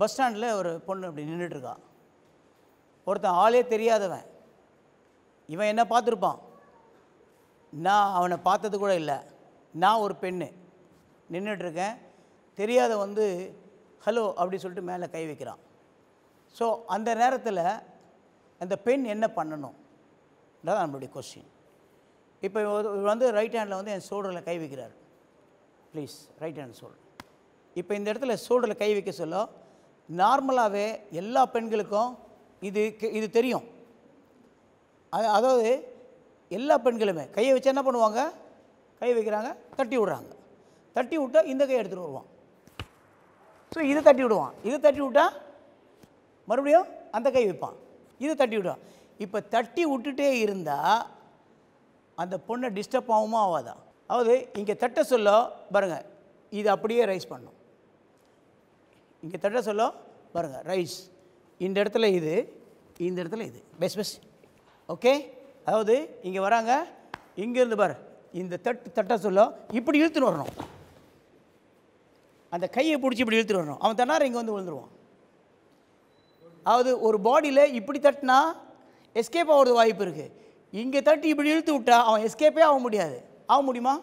bus ஸ்டாண்டில் ஒரு பொண்ணு அப்படி நின்றுட்டுருக்கா ஒருத்தன் ஆளே தெரியாதவன் இவன் என்ன பார்த்துருப்பான் நான் அவனை பார்த்தது கூட இல்லை நான் ஒரு பெண்ணு நின்றுட்டுருக்கேன் தெரியாத வந்து ஹலோ அப்படி சொல்லிட்டு மேலே கை வைக்கிறான் ஸோ அந்த நேரத்தில் அந்த பெண் என்ன பண்ணணும் தான் நம்மளுடைய கொஸ்டின் இப்போ வந்து ரைட் ஹேண்டில் வந்து என் ஷோல்டரில் கை வைக்கிறார் ப்ளீஸ் ரைட் ஹேண்ட் ஷோல்டர் இப்போ இந்த இடத்துல ஷோல்டரில் கை வைக்க சொல்ல நார்மலாகவே எல்லா பெண்களுக்கும் இது இது தெரியும் அதாவது எல்லா பெண்களுமே கையை வச்சு என்ன பண்ணுவாங்க கை வைக்கிறாங்க தட்டி விடுறாங்க தட்டி விட்டால் இந்த கையை எடுத்துகிட்டு வருவான் ஸோ இதை தட்டி விடுவான் இதை தட்டி விட்டால் மறுபடியும் அந்த கை வைப்பான் இதை தட்டி விடுவான் இப்போ தட்டி விட்டுட்டே இருந்தால் அந்த பொண்ணை டிஸ்டர்ப் ஆகுமா ஆகாதா அதாவது இங்கே தட்ட சொல்ல பாருங்கள் இது அப்படியே ரைஸ் பண்ணும் இங்கே தட்ட சொல்ல பாருங்கள் ரைஸ் இந்த இடத்துல இது இந்த இடத்துல இது பெஸ் பெஸ் ஓகே அதாவது இங்கே வராங்க இங்கேருந்து பாரு இந்த தட்டு தட்ட சொல்ல இப்படி இழுத்துன்னு வரணும் அந்த கையை பிடிச்சி இப்படி இழுத்துட்டு வரணும் அவன் தன்னார் இங்கே வந்து விழுந்துருவான் அதாவது ஒரு பாடியில் இப்படி தட்டினா எஸ்கேப் ஆகிறது வாய்ப்பு இருக்குது இங்கே தட்டி இப்படி இழுத்து விட்டா அவன் எஸ்கேப்பே ஆக முடியாது ஆக முடியுமா